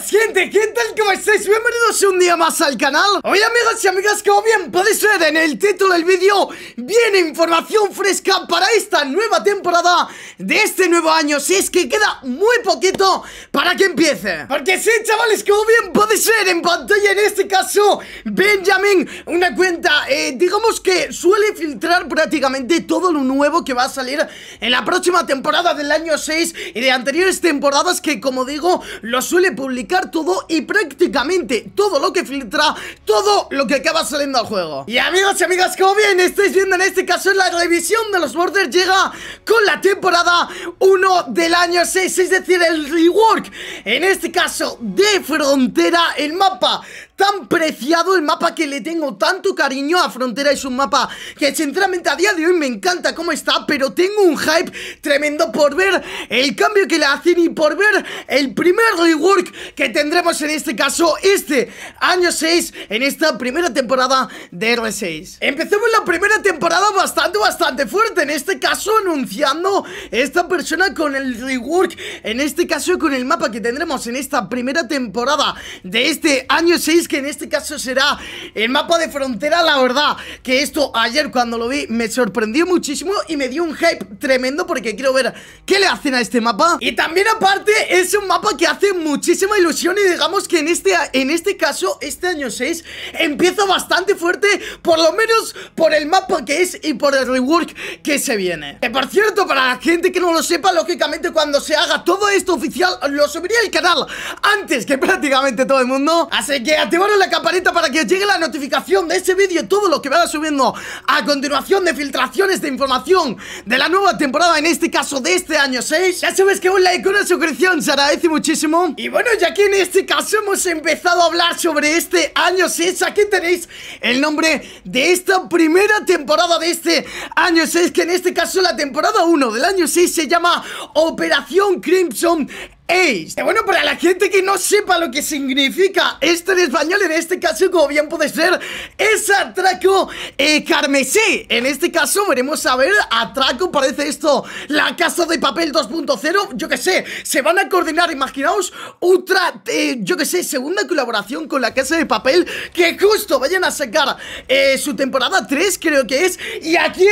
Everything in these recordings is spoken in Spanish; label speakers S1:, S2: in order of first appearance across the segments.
S1: Gente, gente, ¿qué tal? ¿Cómo estáis? Bienvenidos un día más al canal Hoy amigos y amigas, como bien puede ser, en el título del vídeo Viene información fresca para esta nueva temporada de este nuevo año Si es que queda muy poquito para que empiece Porque sí, chavales, como bien puede ser, en pantalla en este caso Benjamin, una cuenta, eh, digamos que suele filtrar prácticamente todo lo nuevo que va a salir En la próxima temporada del año 6 y de anteriores temporadas que como digo, lo suele publicar todo y prácticamente todo lo que filtra, todo lo que acaba saliendo al juego. Y amigos y amigas, como bien estáis viendo en este caso, en la revisión de los borders llega con la temporada 1 del año 6, es decir, el rework, en este caso de frontera, el mapa tan preciado, el mapa que le tengo tanto cariño a Frontera es un mapa que sinceramente a día de hoy me encanta cómo está, pero tengo un hype tremendo por ver el cambio que le hacen y por ver el primer rework que tendremos en este caso este año 6 en esta primera temporada de R6. Empecemos la primera temporada bastante, bastante fuerte, en este caso anunciando esta persona con el rework, en este caso con el mapa que tendremos en esta primera temporada de este año 6 que en este caso será el mapa de frontera, la verdad que esto ayer cuando lo vi me sorprendió muchísimo y me dio un hype tremendo porque quiero ver qué le hacen a este mapa y también aparte es un mapa que hace muchísima ilusión y digamos que en este, en este caso, este año 6 empieza bastante fuerte por lo menos por el mapa que es y por el rework que se viene Y por cierto, para la gente que no lo sepa lógicamente cuando se haga todo esto oficial lo subiría el canal antes que prácticamente todo el mundo así que la campanita para que os llegue la notificación de ese vídeo y todo lo que vaya subiendo a continuación de filtraciones de información de la nueva temporada, en este caso de este año 6. Ya sabes que un like, una suscripción se agradece muchísimo. Y bueno, ya que en este caso hemos empezado a hablar sobre este año 6, aquí tenéis el nombre de esta primera temporada de este año 6, que en este caso la temporada 1 del año 6 se llama Operación Crimson bueno, para la gente que no sepa lo que significa esto en español, en este caso, como bien puede ser, es atraco eh, carmesí. En este caso, veremos a ver, atraco, parece esto, la casa de papel 2.0, yo que sé, se van a coordinar, imaginaos, otra, eh, yo que sé, segunda colaboración con la casa de papel, que justo vayan a sacar eh, su temporada 3, creo que es, y aquí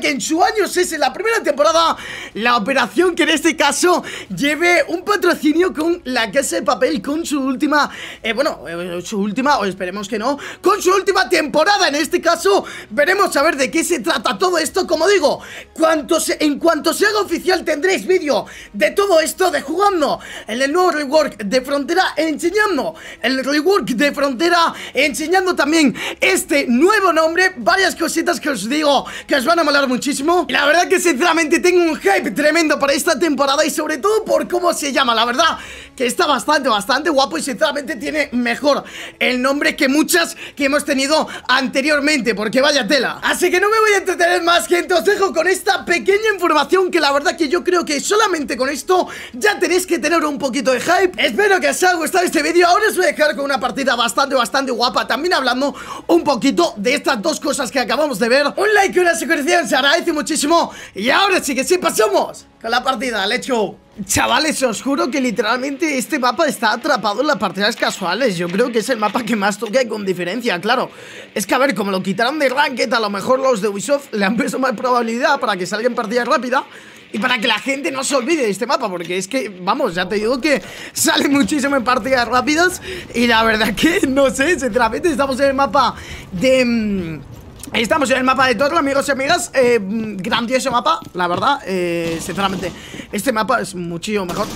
S1: que en su año es en la primera temporada, la operación que en este caso lleve un patrocinio con la Casa de Papel con su última, eh, bueno, eh, su última, o esperemos que no, con su última temporada. En este caso, veremos a ver de qué se trata todo esto. Como digo, cuanto en cuanto se haga oficial tendréis vídeo de todo esto, de jugando en el nuevo rework de Frontera, enseñando el rework de Frontera, enseñando también este nuevo nombre, varias cositas que os digo que os van a molar muchísimo. la verdad que sinceramente tengo un hype tremendo para esta temporada y sobre todo por cómo se llama, la verdad que está bastante, bastante guapo y sinceramente tiene mejor el nombre que muchas que hemos tenido anteriormente, porque vaya tela. Así que no me voy a entretener más, gente, os dejo con esta pequeña información que la verdad que yo creo que solamente con esto ya tenéis que tener un poquito de hype. Espero que os haya gustado este vídeo, ahora os voy a dejar con una partida bastante, bastante guapa, también hablando un poquito de estas dos cosas que acabamos de ver. Un like y una suscripción se agradece muchísimo y ahora sí que sí pasamos con la partida, le go. Chavales, os juro que literalmente este mapa está atrapado en las partidas casuales Yo creo que es el mapa que más toca y con diferencia, claro Es que a ver, como lo quitaron de Ranked, a lo mejor los de Ubisoft le han puesto más probabilidad para que salga en partida rápida y para que la gente no se olvide de este mapa Porque es que, vamos, ya te digo que sale muchísimo en partidas rápidas Y la verdad que, no sé, sinceramente estamos en el mapa de... Mm, Ahí Estamos en el mapa de Totla, amigos y amigas eh, Grandioso mapa, la verdad eh, Sinceramente, este mapa es muchísimo mejor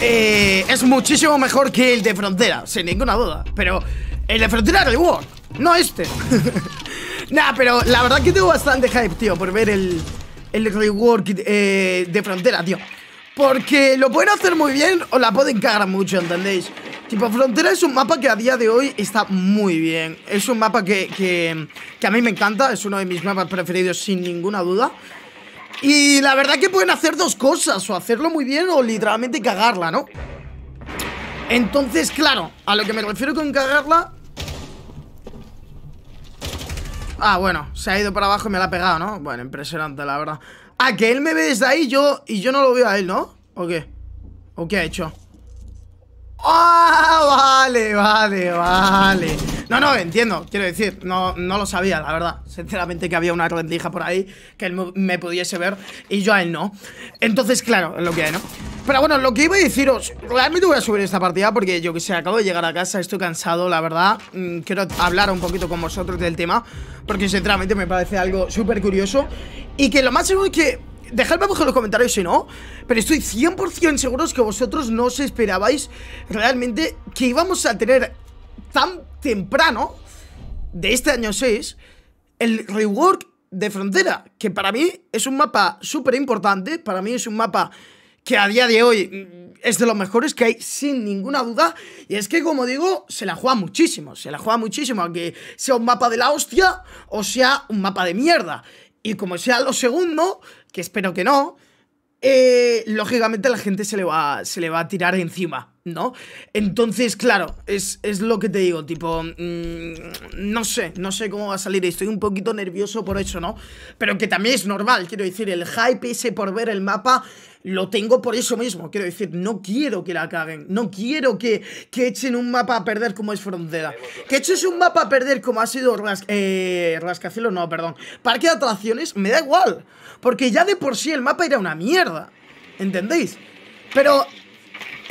S1: eh, Es muchísimo mejor que el de Frontera Sin ninguna duda Pero el de Frontera rework no este Nah, pero la verdad que tengo bastante hype, tío Por ver el, el rework de Frontera, tío Porque lo pueden hacer muy bien O la pueden cagar mucho, ¿entendéis? Tipo, Frontera es un mapa que a día de hoy está muy bien. Es un mapa que, que, a mí me encanta, es uno de mis mapas preferidos sin ninguna duda. Y la verdad que pueden hacer dos cosas, o hacerlo muy bien o literalmente cagarla, ¿no? Entonces, claro, a lo que me refiero con cagarla... Ah, bueno, se ha ido para abajo y me la ha pegado, ¿no? Bueno, impresionante, la verdad. A ah, que él me ve desde ahí yo, y yo no lo veo a él, ¿no? ¿O qué? ¿O qué ha hecho? ¡Ah! Vale, vale, vale. No, no, entiendo. Quiero decir, no, no lo sabía, la verdad. Sinceramente que había una rendija por ahí que él me pudiese ver y yo a él no. Entonces, claro, lo que hay, ¿no? Pero bueno, lo que iba a deciros, realmente voy a subir esta partida porque yo que sé, acabo de llegar a casa, estoy cansado, la verdad. Mm, quiero hablar un poquito con vosotros del tema porque sinceramente me parece algo súper curioso y que lo máximo es que dejadme abajo en los comentarios si no, pero estoy 100% seguros que vosotros no os esperabais realmente que íbamos a tener tan temprano de este año 6 el rework de Frontera, que para mí es un mapa súper importante, para mí es un mapa que a día de hoy mm, es de los mejores que hay sin ninguna duda. Y es que, como digo, se la juega muchísimo, se la juega muchísimo, aunque sea un mapa de la hostia o sea un mapa de mierda. Y como sea lo segundo, que espero que no, eh, lógicamente la gente se le, va, se le va a tirar encima. ¿no? Entonces, claro, es, lo que te digo, tipo, mm, no sé, no sé cómo va a salir, estoy un poquito nervioso por eso, ¿no? Pero que también es normal, quiero decir, el hype ese por ver el mapa lo tengo por eso mismo, quiero decir, no quiero que la caguen, no quiero que, que echen un mapa a perder como es Frontera, que eches un mapa a perder como ha sido ras eh, no, perdón, Parque de Atracciones, me da igual, porque ya de por sí el mapa era una mierda, ¿entendéis? Pero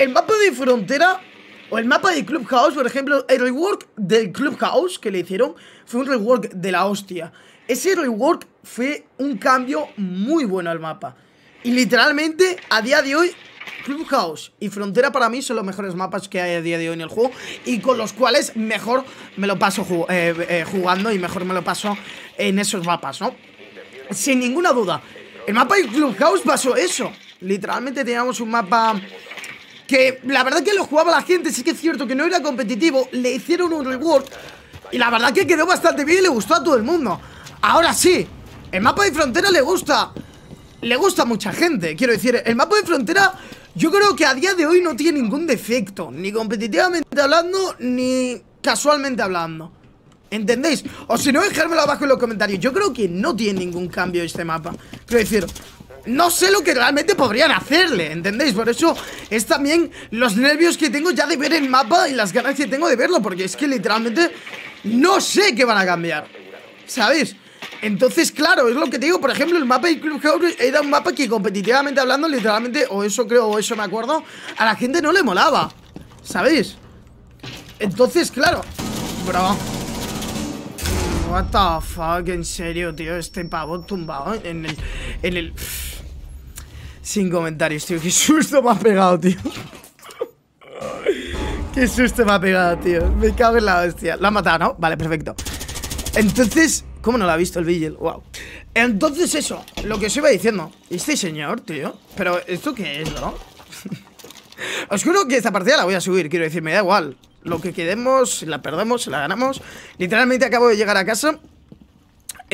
S1: el mapa de frontera o el mapa de Clubhouse, por ejemplo, el rework del Clubhouse que le hicieron fue un rework de la hostia. Ese rework fue un cambio muy bueno al mapa. Y literalmente, a día de hoy, Clubhouse y Frontera para mí son los mejores mapas que hay a día de hoy en el juego y con los cuales mejor me lo paso eh, eh, jugando y mejor me lo paso en esos mapas, ¿no? Sin ninguna duda. El mapa de Clubhouse pasó eso. Literalmente teníamos un mapa que la verdad que lo jugaba la gente, sí que es cierto que no era competitivo, le hicieron un reward y la verdad que quedó bastante bien y le gustó a todo el mundo. Ahora sí, el mapa de frontera le gusta, le gusta a mucha gente, quiero decir, el mapa de frontera yo creo que a día de hoy no tiene ningún defecto, ni competitivamente hablando, ni casualmente hablando. ¿Entendéis? O si no, dejármelo abajo en los comentarios. Yo creo que no tiene ningún cambio este mapa. Quiero decir, no sé lo que realmente podrían hacerle, ¿entendéis? Por eso es también los nervios que tengo ya de ver el mapa y las ganas que tengo de verlo, porque es que literalmente no sé qué van a cambiar, ¿sabéis? Entonces, claro, es lo que te digo, por ejemplo, el mapa del era un mapa que competitivamente hablando, literalmente, o eso creo, o eso me acuerdo, a la gente no le molaba, ¿sabéis? Entonces, claro, bro... What the fuck, en serio, tío, este pavo tumbado en el... En el sin comentarios, tío. Qué susto me ha pegado, tío. Qué susto me ha pegado, tío. Me cago en la hostia. Lo ha matado, ¿no? Vale, perfecto. Entonces, ¿cómo no lo ha visto el Vigil? Wow. Entonces, eso, lo que os iba diciendo. Este señor, tío. Pero, ¿esto qué es, no? os juro que esta partida la voy a subir. Quiero decir, me da igual. Lo que quedemos, la perdemos, la ganamos. Literalmente acabo de llegar a casa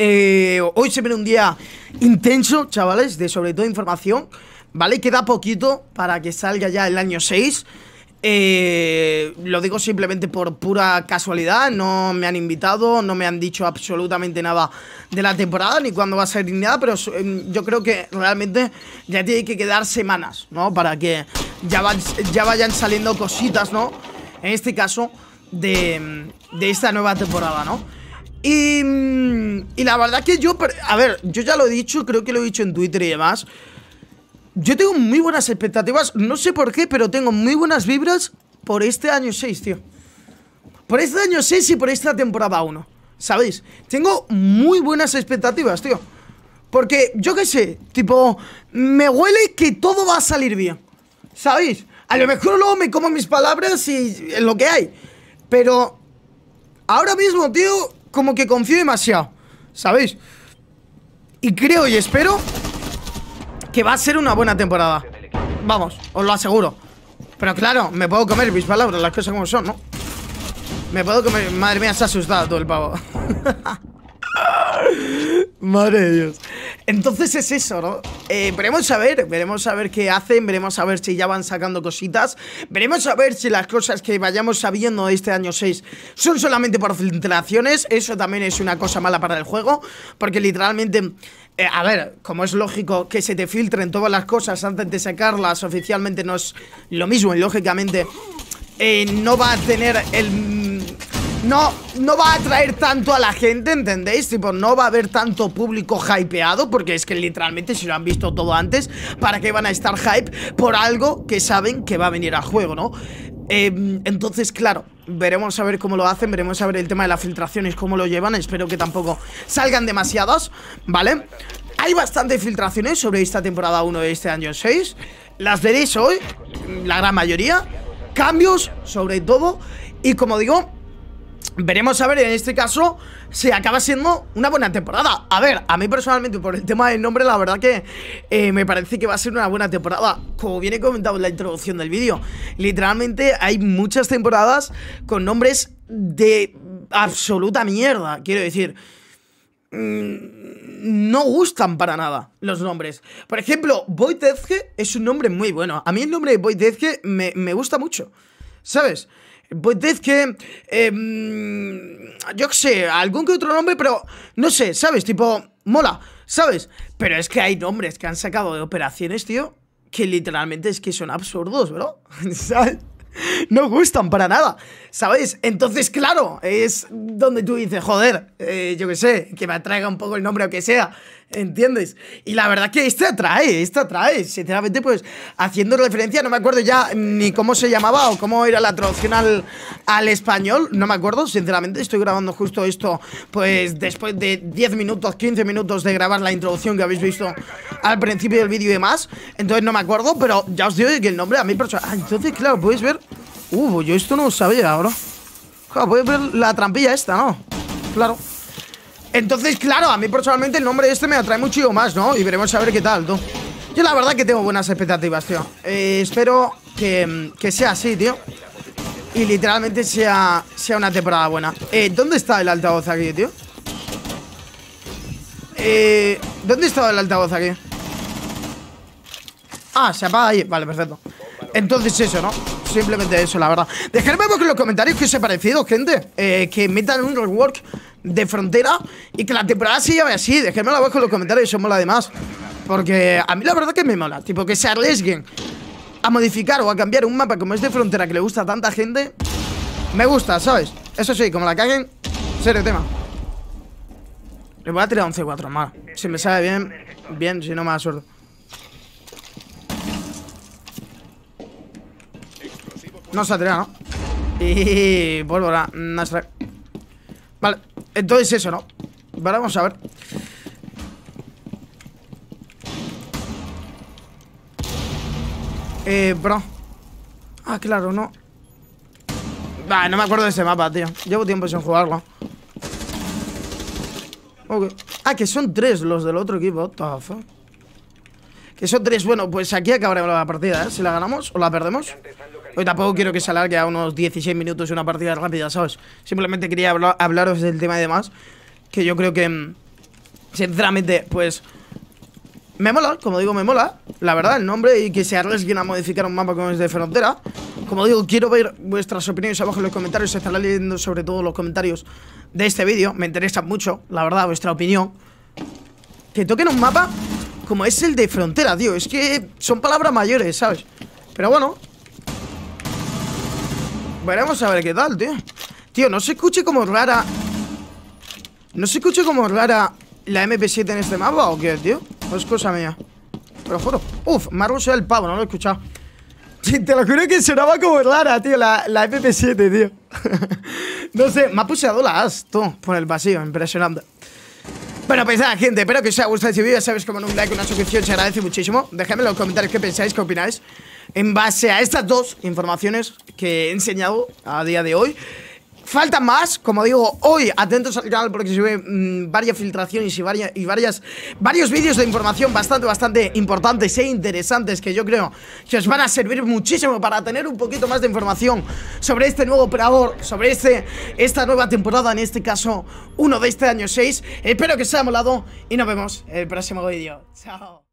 S1: eh, hoy se viene un día intenso, chavales, de sobre todo información, ¿vale? Queda poquito para que salga ya el año 6. Eh, lo digo simplemente por pura casualidad, no me han invitado, no me han dicho absolutamente nada de la temporada, ni cuándo va a ser ni nada, pero mm, yo creo que realmente ya tiene que quedar semanas, ¿no? Para que ya, vayan saliendo cositas, ¿no? En este caso, de mm, esta nueva temporada, ¿no? Y, la verdad que yo, a ver, yo ya lo he dicho, creo que lo he dicho en Twitter y demás. Yo tengo muy buenas expectativas, no sé por qué, pero tengo muy buenas vibras por este año 6, tío. Por este año 6 y por esta temporada 1. ¿Sabéis? Tengo muy buenas expectativas, tío. Porque, yo qué sé, tipo, me huele que todo va a salir bien. ¿Sabéis? A lo mejor luego me como mis palabras y lo que hay. Pero ahora mismo, tío, como que confío demasiado, ¿sabéis? Y creo y espero que va a ser una buena temporada. Vamos, os lo aseguro. Pero claro, me puedo comer mis palabras, las cosas como son, ¿no? Me puedo comer... Madre mía, se ha asustado todo el pavo. Madre de Dios. Entonces es eso, ¿no? Eh, veremos a ver, veremos a ver qué hacen, veremos a ver si ya van sacando cositas, veremos a ver si las cosas que vayamos sabiendo este año 6 son solamente por filtraciones, eso también es una cosa mala para el juego, porque literalmente eh, a ver, como es lógico que se te filtren todas las cosas antes de sacarlas oficialmente, no es lo mismo. Y lógicamente eh, no va a tener el no, no va a atraer tanto a la gente, ¿entendéis? Tipo, no va a haber tanto público hypeado Porque es que literalmente si lo han visto todo antes ¿Para qué van a estar hype por algo que saben que va a venir al juego, no? Em, entonces, claro, veremos a ver cómo lo hacen Veremos a ver el tema de las filtraciones, cómo lo llevan Espero que tampoco salgan demasiadas, ¿vale? Hay bastantes filtraciones sobre esta temporada 1 de este año 6 Las veréis hoy, la gran mayoría Cambios, sobre todo Y como digo, Veremos a ver, en este caso se acaba siendo una buena temporada A ver, a mí personalmente por el tema del nombre la verdad que eh, me parece que va a ser una buena temporada Como bien comentado en la introducción del vídeo Literalmente hay muchas temporadas con nombres de absoluta mierda Quiero decir, mm, no gustan para nada los nombres. Por ejemplo, Void es un nombre muy bueno. A mí el nombre de me, me gusta mucho. ¿sabes? Pues es que... Em, yo qué sé, algún que otro nombre, pero... No sé, ¿sabes? Tipo, mola, ¿sabes? Pero es que hay nombres que han sacado de operaciones, tío, que literalmente es que son absurdos, bro. no gustan para nada, ¿sabes? Entonces, claro, es donde tú dices, joder, eh, yo qué sé, que me atraiga un poco el nombre o que sea, ¿Entiendes? Y la verdad que esta trae, esta trae. Sinceramente, pues haciendo referencia, no me acuerdo ya ni cómo se llamaba o cómo era la traducción al, español. No me acuerdo, sinceramente. Estoy grabando justo esto, pues después de 10 minutos, 15 minutos de grabar la introducción que habéis visto al principio del vídeo y demás. Entonces no me acuerdo, pero ya os digo que el nombre a mí persona. Ah, entonces, claro, podéis ver. Uh, pues yo esto no lo sabía, ahora Claro, podéis ver la trampilla esta, ¿no? Claro. Entonces, claro, a mí personalmente el nombre este me atrae mucho más, ¿no? Y veremos a ver qué tal, tú. Yo la verdad que tengo buenas expectativas, tío. Eh, espero que, sea así, tío. Y literalmente sea, sea una temporada buena. Eh, ¿Dónde está el altavoz aquí, tío? Eh, ¿Dónde está el altavoz aquí? Ah, se apaga ahí. Vale, perfecto. Entonces eso, ¿no? Simplemente eso, la verdad. Dejadme en los comentarios qué os ha parecido, gente. que metan un rework de frontera y que la temporada se llame así. la abajo en los comentarios, Y eso mola además. Porque a mí la verdad que me mola, tipo que se arriesguen a modificar o a cambiar un mapa como es de frontera que le gusta a tanta gente. Me gusta, ¿sabes? Eso sí, como la caguen, serio tema. Le voy a tirar 11-4 más. Si me sale bien, bien, si no me da suerte. No se ha tirado, ¿no? Y pólvora, no Vale, entonces eso no Vale, vamos a ver Eh, bro Ah, claro, no Vale, no me acuerdo de ese mapa, tío Llevo tiempo sin jugarlo okay. Ah, que son tres los del otro equipo What Que son tres, bueno, pues aquí acabaremos la partida, ¿eh? Si la ganamos o la perdemos Hoy tampoco quiero que se alargue a unos 16 minutos una partida rápida, ¿sabes? Simplemente quería hablar, hablaros del tema y demás. Que yo creo que, mm, sinceramente, pues... Me mola, como digo, me mola, la verdad, el nombre y que se arriesguen a modificar un mapa como es de frontera. Como digo, quiero ver vuestras opiniones abajo en los comentarios, estaré leyendo sobre todo los comentarios de este vídeo, me interesa mucho, la verdad, vuestra opinión. Que toquen un mapa como es el de frontera, tío, es que son palabras mayores, ¿sabes? Pero bueno, Veremos a ver qué tal, tío Tío, no se escuche como rara No se escuche como rara La MP7 en este mapa o qué, tío No es cosa mía Pero juro Uf, me ha el pavo, no lo he escuchado te lo juro que sonaba como rara, tío, la, la 7 tío. no sé, me ha puseado la as, por el vacío, impresionante. Bueno, pues nada, gente, espero que os haya gustado este vídeo. Ya sabéis como en un like, una suscripción se agradece muchísimo. Dejadme en los comentarios qué pensáis, qué opináis. En base a estas dos informaciones que he enseñado a día de hoy. Falta más, como digo, hoy atentos al canal porque se ve mm, varias filtraciones y, varias, varios vídeos de información bastante, bastante importantes e interesantes que yo creo que os van a servir muchísimo para tener un poquito más de información sobre este nuevo operador, sobre este, esta nueva temporada, en este caso uno de este año 6. Espero que os haya molado y nos vemos en el próximo vídeo. Chao.